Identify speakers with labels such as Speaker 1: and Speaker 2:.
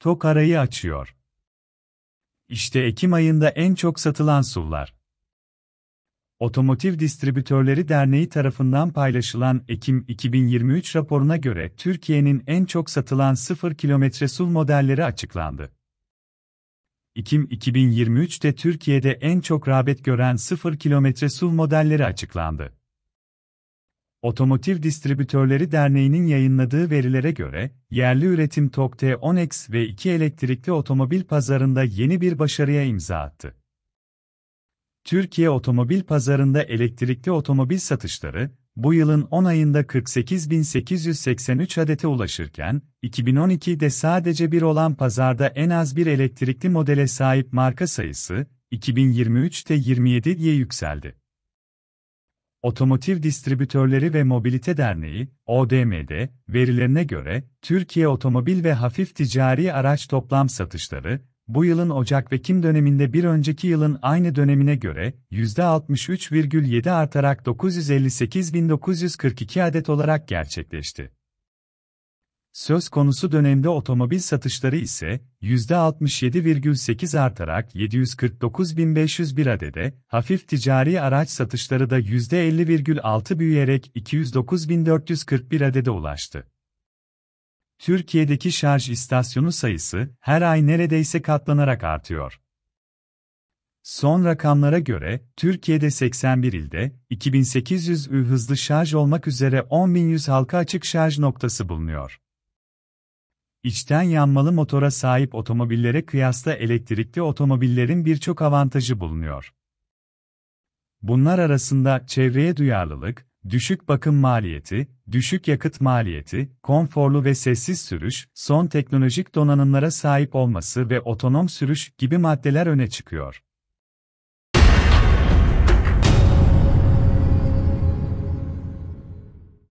Speaker 1: TOK arayı açıyor. İşte Ekim ayında en çok satılan sular. Otomotiv Distribütörleri Derneği tarafından paylaşılan Ekim 2023 raporuna göre Türkiye'nin en çok satılan 0 kilometre sul modelleri açıklandı. Ekim 2023'te Türkiye'de en çok rağbet gören 0 kilometre sul modelleri açıklandı. Otomotiv Distribütörleri Derneği'nin yayınladığı verilere göre, yerli üretim TOK T10X ve 2 elektrikli otomobil pazarında yeni bir başarıya imza attı. Türkiye otomobil pazarında elektrikli otomobil satışları, bu yılın 10 ayında 48.883 adete ulaşırken, 2012'de sadece bir olan pazarda en az bir elektrikli modele sahip marka sayısı, 2023'te 27'ye yükseldi. Otomotiv Distribütörleri ve Mobilite Derneği, ODM'de, verilerine göre, Türkiye otomobil ve hafif ticari araç toplam satışları, bu yılın Ocak ve Kim döneminde bir önceki yılın aynı dönemine göre %63,7 artarak 958.942 adet olarak gerçekleşti. Söz konusu dönemde otomobil satışları ise %67,8 artarak 749.501 adede, hafif ticari araç satışları da %50,6 büyüyerek 209.441 adede ulaştı. Türkiye'deki şarj istasyonu sayısı her ay neredeyse katlanarak artıyor. Son rakamlara göre, Türkiye'de 81 ilde, 2800 ü hızlı şarj olmak üzere 10100 halka açık şarj noktası bulunuyor. İçten yanmalı motora sahip otomobillere kıyasla elektrikli otomobillerin birçok avantajı bulunuyor. Bunlar arasında çevreye duyarlılık, düşük bakım maliyeti, düşük yakıt maliyeti, konforlu ve sessiz sürüş, son teknolojik donanımlara sahip olması ve otonom sürüş gibi maddeler öne çıkıyor.